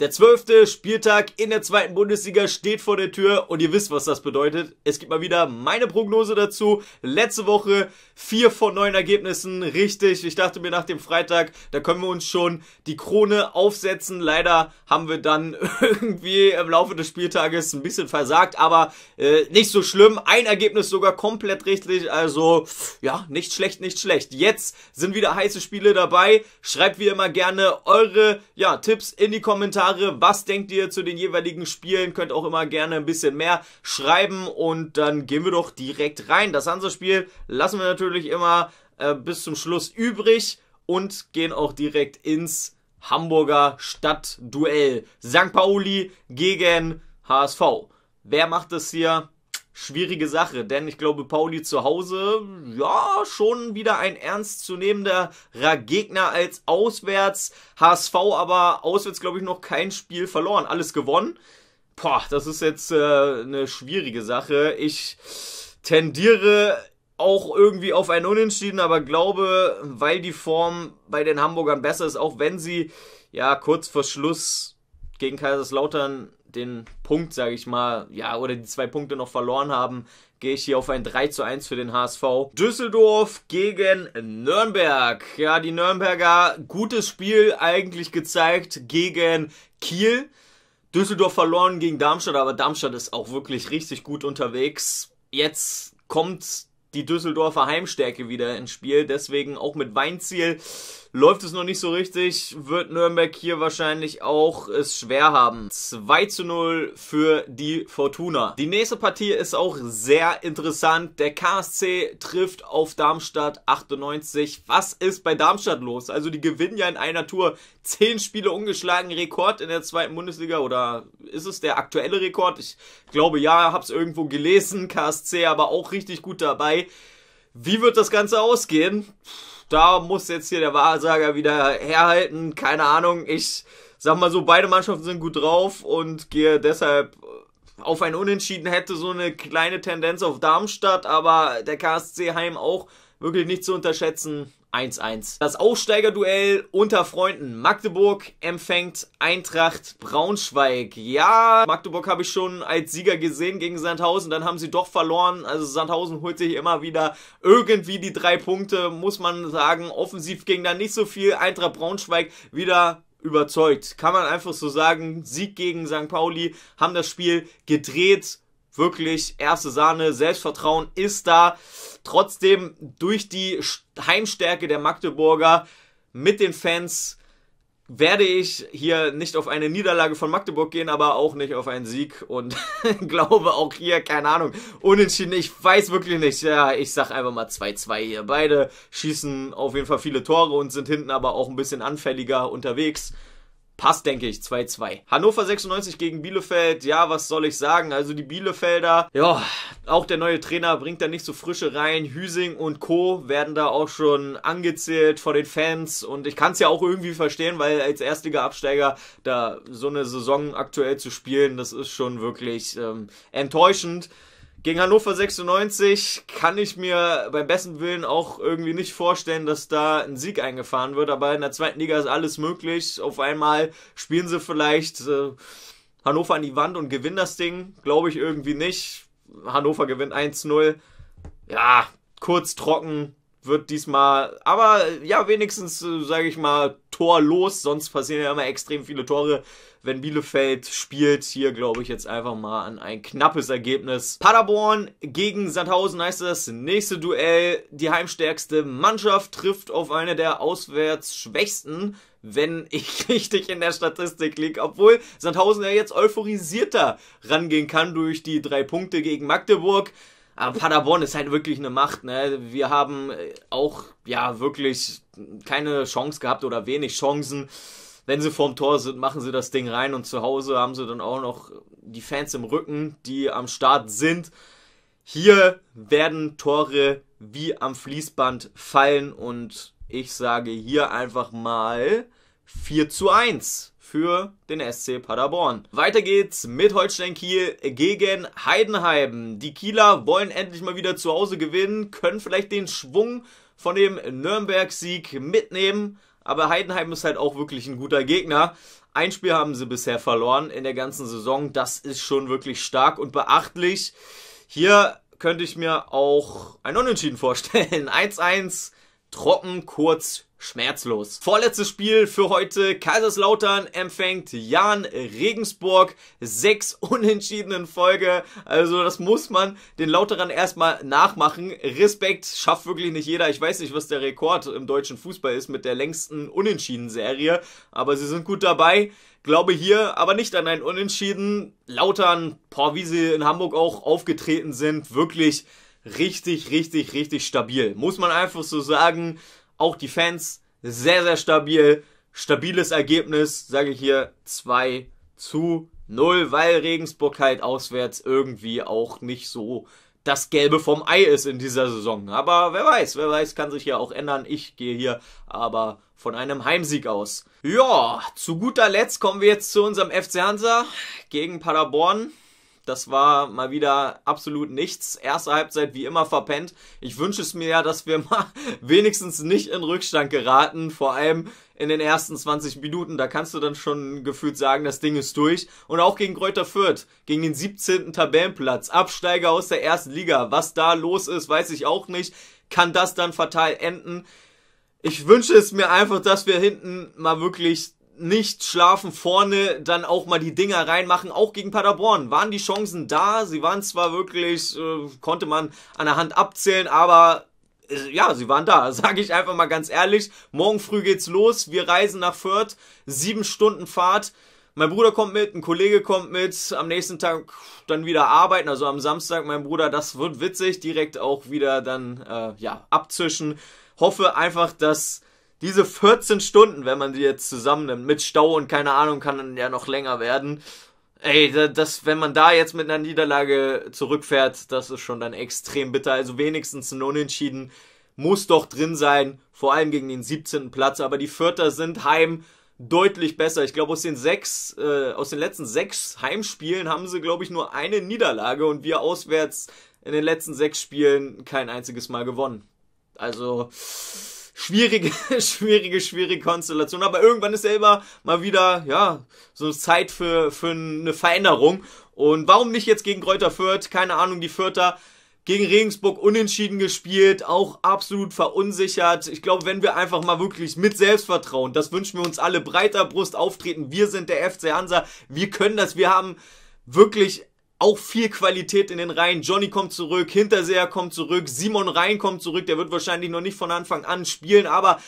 Der zwölfte Spieltag in der zweiten Bundesliga steht vor der Tür und ihr wisst, was das bedeutet. Es gibt mal wieder meine Prognose dazu. Letzte Woche vier von neun Ergebnissen richtig. Ich dachte mir nach dem Freitag, da können wir uns schon die Krone aufsetzen. Leider haben wir dann irgendwie im Laufe des Spieltages ein bisschen versagt, aber äh, nicht so schlimm. Ein Ergebnis sogar komplett richtig. Also ja, nicht schlecht, nicht schlecht. Jetzt sind wieder heiße Spiele dabei. Schreibt wie immer gerne eure ja, Tipps in die Kommentare. Kommentare. Was denkt ihr zu den jeweiligen Spielen? Könnt auch immer gerne ein bisschen mehr schreiben und dann gehen wir doch direkt rein. Das Hansa-Spiel lassen wir natürlich immer äh, bis zum Schluss übrig und gehen auch direkt ins Hamburger Stadtduell. St. Pauli gegen HSV. Wer macht es hier? schwierige Sache, denn ich glaube, Pauli zu Hause, ja, schon wieder ein ernstzunehmender Gegner als auswärts. HSV aber auswärts, glaube ich, noch kein Spiel verloren, alles gewonnen. Boah, das ist jetzt äh, eine schwierige Sache. Ich tendiere auch irgendwie auf ein Unentschieden, aber glaube, weil die Form bei den Hamburgern besser ist, auch wenn sie ja kurz vor Schluss gegen Kaiserslautern den Punkt, sage ich mal, ja, oder die zwei Punkte noch verloren haben, gehe ich hier auf ein 3 zu 1 für den HSV. Düsseldorf gegen Nürnberg. Ja, die Nürnberger, gutes Spiel eigentlich gezeigt gegen Kiel. Düsseldorf verloren gegen Darmstadt, aber Darmstadt ist auch wirklich richtig gut unterwegs. Jetzt kommt die Düsseldorfer Heimstärke wieder ins Spiel, deswegen auch mit Weinziel läuft es noch nicht so richtig, wird Nürnberg hier wahrscheinlich auch es schwer haben. 2 zu 0 für die Fortuna. Die nächste Partie ist auch sehr interessant. Der KSC trifft auf Darmstadt 98. Was ist bei Darmstadt los? Also die gewinnen ja in einer Tour 10 Spiele ungeschlagen, Rekord in der zweiten Bundesliga oder ist es der aktuelle Rekord? Ich glaube ja, hab's irgendwo gelesen. KSC aber auch richtig gut dabei. Wie wird das Ganze ausgehen? Pff da muss jetzt hier der Wahrsager wieder herhalten. Keine Ahnung. Ich sag mal so, beide Mannschaften sind gut drauf und gehe deshalb auf ein Unentschieden. Hätte so eine kleine Tendenz auf Darmstadt, aber der KSC Heim auch wirklich nicht zu unterschätzen. 1-1. Das Aufsteigerduell unter Freunden. Magdeburg empfängt Eintracht Braunschweig. Ja, Magdeburg habe ich schon als Sieger gesehen gegen Sandhausen. Dann haben sie doch verloren. Also Sandhausen holt sich immer wieder irgendwie die drei Punkte, muss man sagen. Offensiv ging da nicht so viel. Eintracht Braunschweig wieder überzeugt. Kann man einfach so sagen. Sieg gegen St. Pauli. Haben das Spiel gedreht wirklich erste Sahne, Selbstvertrauen ist da. Trotzdem durch die Heimstärke der Magdeburger mit den Fans werde ich hier nicht auf eine Niederlage von Magdeburg gehen, aber auch nicht auf einen Sieg und glaube auch hier, keine Ahnung, unentschieden, ich weiß wirklich nicht. Ja, ich sag einfach mal 2-2 hier. Beide schießen auf jeden Fall viele Tore und sind hinten aber auch ein bisschen anfälliger unterwegs. Passt, denke ich, 2-2. Hannover 96 gegen Bielefeld, ja, was soll ich sagen? Also die Bielefelder, ja, auch der neue Trainer bringt da nicht so Frische rein. Hüsing und Co. werden da auch schon angezählt vor den Fans und ich kann es ja auch irgendwie verstehen, weil als erstiger absteiger da so eine Saison aktuell zu spielen, das ist schon wirklich ähm, enttäuschend. Gegen Hannover 96 kann ich mir beim besten Willen auch irgendwie nicht vorstellen, dass da ein Sieg eingefahren wird. Aber in der zweiten Liga ist alles möglich. Auf einmal spielen sie vielleicht äh, Hannover an die Wand und gewinnen das Ding. Glaube ich irgendwie nicht. Hannover gewinnt 1-0. Ja, kurz trocken wird diesmal. Aber ja, wenigstens, äh, sage ich mal, Tor los, sonst passieren ja immer extrem viele Tore. Wenn Bielefeld spielt, hier glaube ich jetzt einfach mal an ein knappes Ergebnis. Paderborn gegen Sandhausen heißt das nächste Duell. Die heimstärkste Mannschaft trifft auf eine der auswärts schwächsten wenn ich richtig in der Statistik liege. Obwohl Sandhausen ja jetzt euphorisierter rangehen kann durch die drei Punkte gegen Magdeburg. Aber Paderborn ist halt wirklich eine Macht. Ne? Wir haben äh, auch ja wirklich keine Chance gehabt oder wenig Chancen. Wenn sie vorm Tor sind, machen sie das Ding rein und zu Hause haben sie dann auch noch die Fans im Rücken, die am Start sind. Hier werden Tore wie am Fließband fallen und ich sage hier einfach mal 4 zu 1 für den SC Paderborn. Weiter geht's mit Holstein Kiel gegen Heidenheim. Die Kieler wollen endlich mal wieder zu Hause gewinnen, können vielleicht den Schwung von dem Nürnberg-Sieg mitnehmen, aber Heidenheim ist halt auch wirklich ein guter Gegner. Ein Spiel haben sie bisher verloren in der ganzen Saison, das ist schon wirklich stark und beachtlich. Hier könnte ich mir auch ein Unentschieden vorstellen. 1-1, trocken, kurz, schmerzlos. Vorletztes Spiel für heute. Kaiserslautern empfängt Jan Regensburg. Sechs unentschiedenen Folge. Also das muss man den Lauterern erstmal nachmachen. Respekt schafft wirklich nicht jeder. Ich weiß nicht, was der Rekord im deutschen Fußball ist mit der längsten Unentschieden-Serie. Aber sie sind gut dabei. Glaube hier aber nicht an ein Unentschieden. Lautern, boah, wie sie in Hamburg auch aufgetreten sind, wirklich richtig, richtig, richtig stabil. Muss man einfach so sagen. Auch die Fans sehr, sehr stabil. Stabiles Ergebnis, sage ich hier 2 zu 0, weil Regensburg halt auswärts irgendwie auch nicht so das Gelbe vom Ei ist in dieser Saison. Aber wer weiß, wer weiß, kann sich ja auch ändern. Ich gehe hier aber von einem Heimsieg aus. Ja, zu guter Letzt kommen wir jetzt zu unserem FC Hansa gegen Paderborn. Das war mal wieder absolut nichts. Erste Halbzeit wie immer verpennt. Ich wünsche es mir ja, dass wir mal wenigstens nicht in Rückstand geraten. Vor allem in den ersten 20 Minuten. Da kannst du dann schon gefühlt sagen, das Ding ist durch. Und auch gegen Kräuter Fürth, gegen den 17. Tabellenplatz. Absteiger aus der ersten Liga. Was da los ist, weiß ich auch nicht. Kann das dann fatal enden? Ich wünsche es mir einfach, dass wir hinten mal wirklich nicht schlafen, vorne dann auch mal die Dinger reinmachen. Auch gegen Paderborn waren die Chancen da. Sie waren zwar wirklich, äh, konnte man an der Hand abzählen, aber äh, ja, sie waren da, sage ich einfach mal ganz ehrlich. Morgen früh geht's los. Wir reisen nach Fürth. Sieben Stunden Fahrt. Mein Bruder kommt mit, ein Kollege kommt mit, am nächsten Tag dann wieder arbeiten, also am Samstag mein Bruder, das wird witzig, direkt auch wieder dann, äh, ja, abzischen. Hoffe einfach, dass diese 14 Stunden, wenn man die jetzt zusammennimmt, mit Stau und keine Ahnung, kann dann ja noch länger werden. Ey, das, wenn man da jetzt mit einer Niederlage zurückfährt, das ist schon dann extrem bitter. Also wenigstens ein Unentschieden muss doch drin sein, vor allem gegen den 17. Platz. Aber die Vierter sind heim deutlich besser. Ich glaube, aus den sechs, äh, aus den letzten sechs Heimspielen haben sie, glaube ich, nur eine Niederlage und wir auswärts in den letzten sechs Spielen kein einziges Mal gewonnen. Also schwierige, schwierige, schwierige Konstellation. Aber irgendwann ist ja immer mal wieder, ja, so Zeit für, für eine Veränderung. Und warum nicht jetzt gegen Kräuter Fürth? Keine Ahnung, die Fürther gegen Regensburg unentschieden gespielt, auch absolut verunsichert. Ich glaube, wenn wir einfach mal wirklich mit Selbstvertrauen, das wünschen wir uns alle, breiter Brust auftreten, wir sind der FC Hansa, wir können das, wir haben wirklich auch viel Qualität in den Reihen. Johnny kommt zurück, Hinterseher kommt zurück, Simon Rhein kommt zurück. Der wird wahrscheinlich noch nicht von Anfang an spielen, aber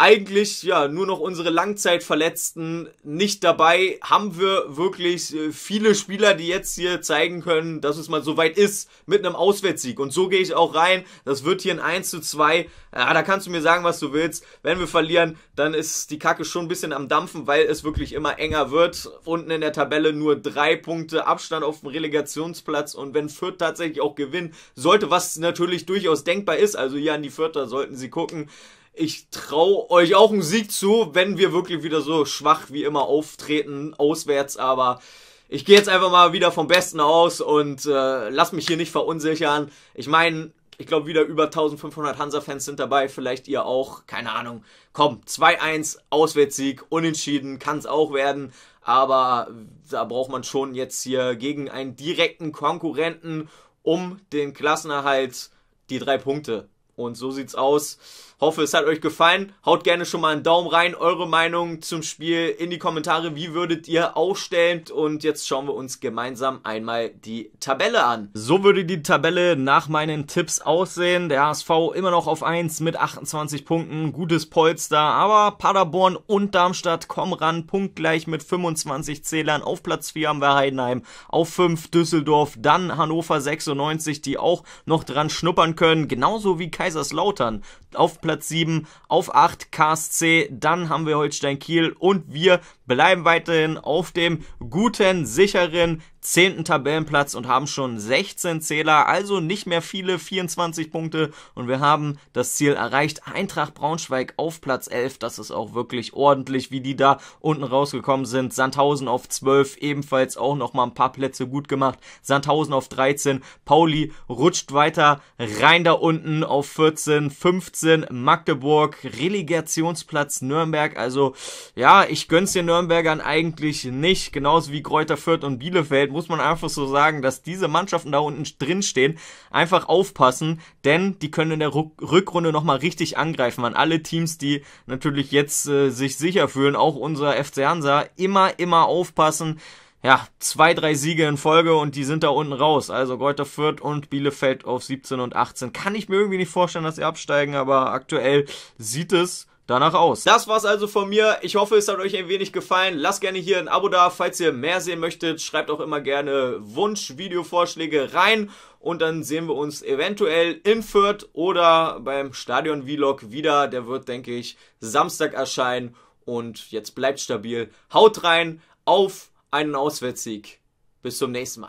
eigentlich ja nur noch unsere Langzeitverletzten nicht dabei. Haben wir wirklich äh, viele Spieler, die jetzt hier zeigen können, dass es mal soweit ist mit einem Auswärtssieg. Und so gehe ich auch rein. Das wird hier ein 1 zu 2. Ja, da kannst du mir sagen, was du willst. Wenn wir verlieren, dann ist die Kacke schon ein bisschen am Dampfen, weil es wirklich immer enger wird. Unten in der Tabelle nur drei Punkte Abstand auf dem Relegationsplatz. Und wenn Fürth tatsächlich auch gewinnt, sollte, was natürlich durchaus denkbar ist, also hier an die Vierter sollten sie gucken, ich traue euch auch einen Sieg zu, wenn wir wirklich wieder so schwach wie immer auftreten, auswärts, aber ich gehe jetzt einfach mal wieder vom Besten aus und äh, lass mich hier nicht verunsichern. Ich meine, ich glaube wieder über 1500 Hansa-Fans sind dabei, vielleicht ihr auch, keine Ahnung. Komm, 2-1, Auswärtssieg, unentschieden, kann es auch werden, aber da braucht man schon jetzt hier gegen einen direkten Konkurrenten um den Klassenerhalt die drei Punkte. Und so sieht's aus. Hoffe, es hat euch gefallen. Haut gerne schon mal einen Daumen rein, eure Meinung zum Spiel in die Kommentare. Wie würdet ihr aufstellen? Und jetzt schauen wir uns gemeinsam einmal die Tabelle an. So würde die Tabelle nach meinen Tipps aussehen. Der HSV immer noch auf 1 mit 28 Punkten. Gutes Polster, aber Paderborn und Darmstadt kommen ran. Punktgleich mit 25 Zählern. Auf Platz 4 haben wir Heidenheim. Auf 5 Düsseldorf. Dann Hannover 96, die auch noch dran schnuppern können. Genauso wie Kaiserslautern. Auf Platz Platz 7, auf 8 KSC, dann haben wir Holstein Kiel und wir bleiben weiterhin auf dem guten, sicheren zehnten Tabellenplatz und haben schon 16 Zähler, also nicht mehr viele, 24 Punkte und wir haben das Ziel erreicht. Eintracht Braunschweig auf Platz 11, das ist auch wirklich ordentlich, wie die da unten rausgekommen sind. Sandhausen auf 12, ebenfalls auch nochmal ein paar Plätze gut gemacht. Sandhausen auf 13, Pauli rutscht weiter rein da unten auf 14, 15, Magdeburg, Relegationsplatz Nürnberg, also ja, ich gönn's den Nürnbergern eigentlich nicht, genauso wie Kräuter Fürth und Bielefeld, Umfeld muss man einfach so sagen, dass diese Mannschaften da unten drin stehen, einfach aufpassen, denn die können in der Rückrunde nochmal richtig angreifen an alle Teams, die natürlich jetzt äh, sich sicher fühlen, auch unser FC Hansa, immer, immer aufpassen ja, zwei, drei Siege in Folge und die sind da unten raus. Also Greuther Fürth und Bielefeld auf 17 und 18. Kann ich mir irgendwie nicht vorstellen, dass sie absteigen, aber aktuell sieht es danach aus. Das war's also von mir. Ich hoffe, es hat euch ein wenig gefallen. Lasst gerne hier ein Abo da, falls ihr mehr sehen möchtet. Schreibt auch immer gerne wunsch video vorschläge rein und dann sehen wir uns eventuell in Fürth oder beim Stadion-Vlog wieder. Der wird, denke ich, Samstag erscheinen und jetzt bleibt stabil. Haut rein auf einen Auswärtssieg. Bis zum nächsten Mal.